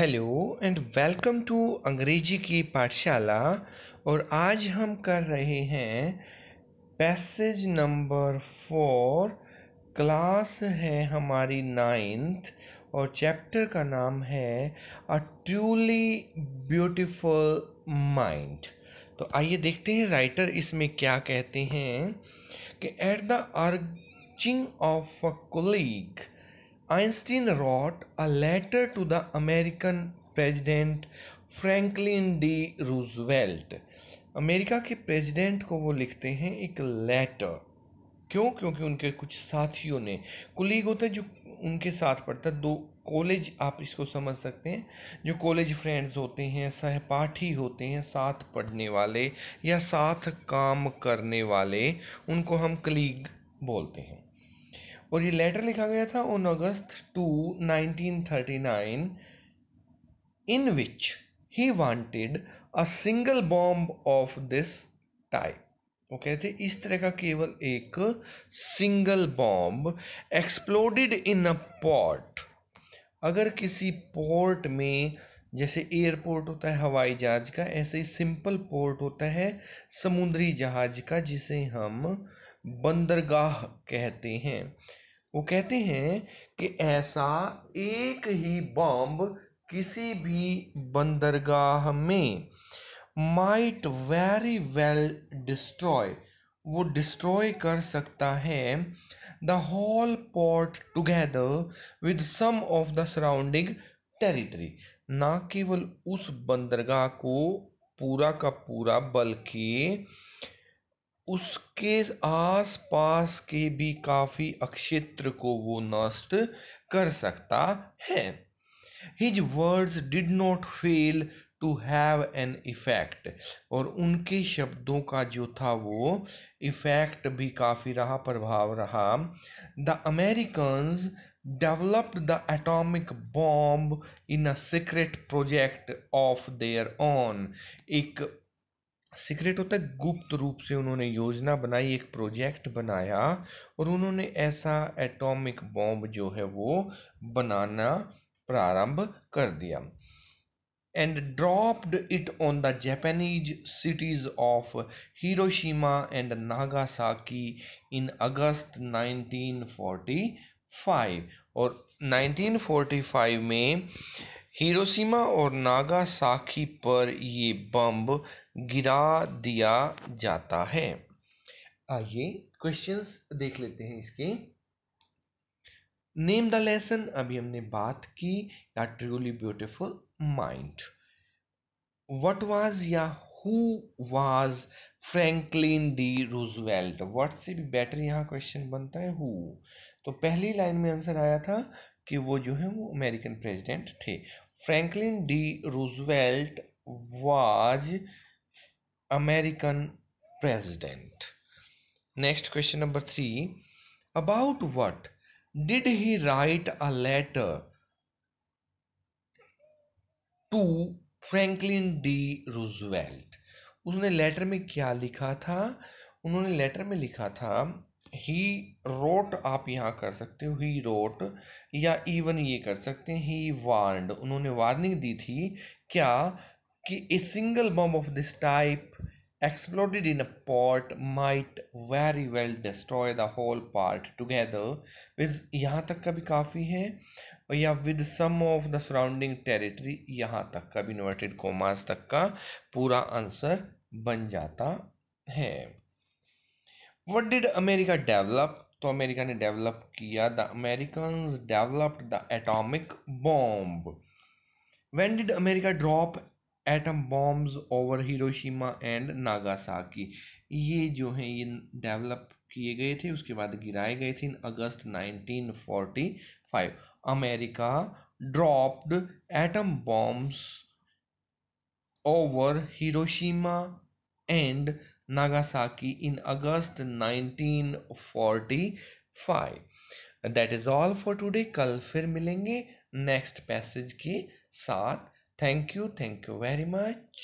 hello and welcome to अंग्रेजी की पाठशाला और आज हम कर रहे हैं पैसेज नंबर फोर क्लास है हमारी नाइन्थ और चैप्टर का नाम है अ ट्रूली ब्यूटीफुल माइंड तो आइए देखते हैं राइटर इसमें क्या कहते हैं कि at the urging of a colleague Einstein wrote a letter to the American president Franklin D Roosevelt America के प्रेसिडेंट को वो लिखते हैं एक लेटर क्यों क्योंकि उनके कुछ साथियों ने कुलीग होते हैं जो उनके साथ पढ़ता दो कॉलेज आप इसको समझ सकते हैं जो कॉलेज फ्रेंड्स होते हैं सहपाठी होते हैं साथ पढ़ने वाले या साथ काम करने वाले उनको हम कलीग बोलते हैं और ये लेटर लिखा गया था on August two nineteen in which he wanted a single bomb of this type वो कहते इस तरह का केवल एक single bomb exploded in a port अगर किसी पोर्ट में जैसे एयरपोर्ट होता है हवाई जहाज का ऐसे ही सिंपल पोर्ट होता है समुद्री जहाज का जिसे हम बंदरगाह कहते हैं वो कहते हैं कि ऐसा एक ही बॉम्ब किसी भी बंदरगाह में माइट वेरी वेल डिस्ट्रॉय वो डिस्ट्रॉय कर सकता है the whole port together with some of the surrounding territory ना केवल उस बंदरगाह को पूरा का पूरा बल्कि उसके आस पास के भी काफ़ी अक्षेत्र को वो नष्ट कर सकता है his words did not fail to have an effect और उनके शब्दों का जो था वो इफ़ेक्ट भी काफ़ी रहा प्रभाव रहा the Americans developed the atomic bomb in a secret project of their own एक सीक्रेट होता है गुप्त रूप से उन्होंने योजना बनाई एक प्रोजेक्ट बनाया और उन्होंने ऐसा एटॉमिक बॉम्ब जो है वो बनाना प्रारंभ कर दिया and dropped it on the Japanese cities of Hiroshima and Nagasaki in August 1945 और 1945 में हिरोशिमा और नागासाकी पर ये बम गिरा दिया जाता है आइए क्वेश्चंस देख लेते हैं इसके नेम द लेसन अभी हमने बात की या truly beautiful mind what was या who was Franklin D Roosevelt what से भी बेटर यहाँ क्वेश्चन बनता है हु तो पहली लाइन में आंसर आया था कि वो जो है वो अमेरिकन प्रेसिडेंट थे Franklin D Roosevelt was American president next question number three about what did he write a letter to Franklin D Roosevelt उसने लेटर में क्या लिखा था उन्होंने लेटर में लिखा था ही रोट आप यहाँ कर सकते हो ही रोट या इवन ये कर सकते हैं ही वार्ड उन्होंने वार्निंग दी थी क्या कि a single bomb of this type exploded in a port might very well destroy the whole part together with यहाँ तक का भी काफ़ी है या with some of the surrounding territory यहाँ तक का भी इन्वर्टेड कोमास तक का पूरा आंसर बन जाता है वट डिड अमेरिका डेवलप तो अमेरिका ने डेवलप किया the American developed the atomic bomb when did America drop atom bombs over Hiroshima and Nagasaki ये जो है ये डेवलप किए गए थे उसके बाद गिराए गए थे in August 1945 America dropped atom bombs over Hiroshima and Nagasaki in August 1945 that is all for today कल फिर मिलेंगे नेक्स्ट पैसेज के साथ thank you thank you very much